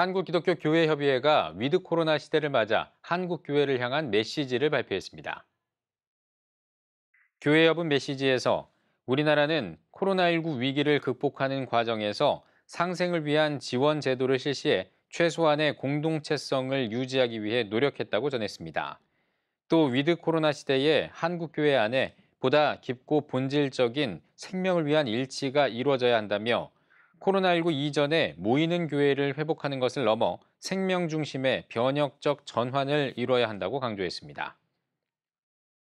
한국기독교교회협의회가 위드 코로나 시대를 맞아 한국교회를 향한 메시지를 발표했습니다. 교회협은 메시지에서 우리나라는 코로나19 위기를 극복하는 과정에서 상생을 위한 지원 제도를 실시해 최소한의 공동체성을 유지하기 위해 노력했다고 전했습니다. 또 위드 코로나 시대에 한국교회 안에 보다 깊고 본질적인 생명을 위한 일치가 이루어져야 한다며 코로나19 이전에 모이는 교회를 회복하는 것을 넘어 생명 중심의 변혁적 전환을 이뤄야 한다고 강조했습니다.